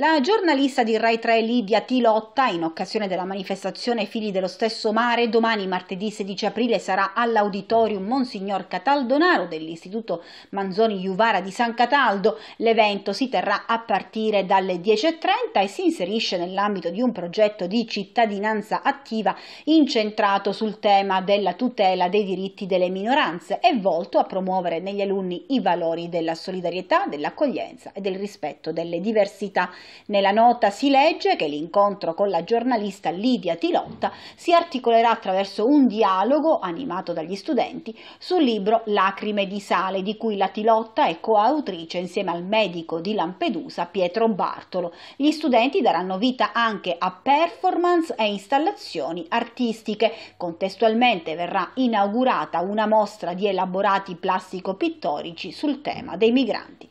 La giornalista di Rai 3 Lidia Tilotta, in occasione della manifestazione Figli dello stesso mare, domani martedì 16 aprile sarà all'auditorium Monsignor Cataldonaro dell'Istituto Manzoni Juvara di San Cataldo. L'evento si terrà a partire dalle 10.30 e si inserisce nell'ambito di un progetto di cittadinanza attiva incentrato sul tema della tutela dei diritti delle minoranze e volto a promuovere negli alunni i valori della solidarietà, dell'accoglienza e del rispetto delle diversità. Nella nota si legge che l'incontro con la giornalista Lidia Tilotta si articolerà attraverso un dialogo animato dagli studenti sul libro Lacrime di sale di cui la Tilotta è coautrice insieme al medico di Lampedusa Pietro Bartolo. Gli studenti daranno vita anche a performance e installazioni artistiche. Contestualmente verrà inaugurata una mostra di elaborati plastico-pittorici sul tema dei migranti.